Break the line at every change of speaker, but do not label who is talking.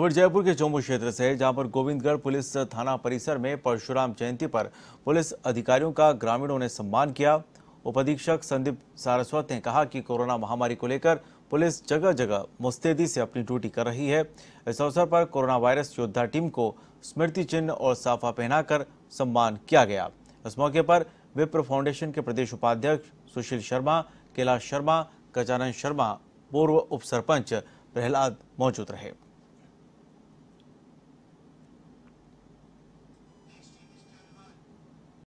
खबर जयपुर के चोमू क्षेत्र से है जहां पर गोविंदगढ़ पुलिस थाना परिसर में परशुराम जयंती पर पुलिस अधिकारियों का ग्रामीणों ने सम्मान किया उप अधीक्षक संदीप सारस्वत ने कहा कि कोरोना महामारी को लेकर पुलिस जगह जगह मुस्तैदी से अपनी ड्यूटी कर रही है इस अवसर पर कोरोना वायरस योद्धा टीम को स्मृति चिन्ह और साफा पहनाकर सम्मान किया गया इस मौके पर विप्र फाउंडेशन के प्रदेश उपाध्यक्ष सुशील शर्मा कैलाश शर्मा गजानंद शर्मा पूर्व उप सरपंच प्रहलाद मौजूद रहे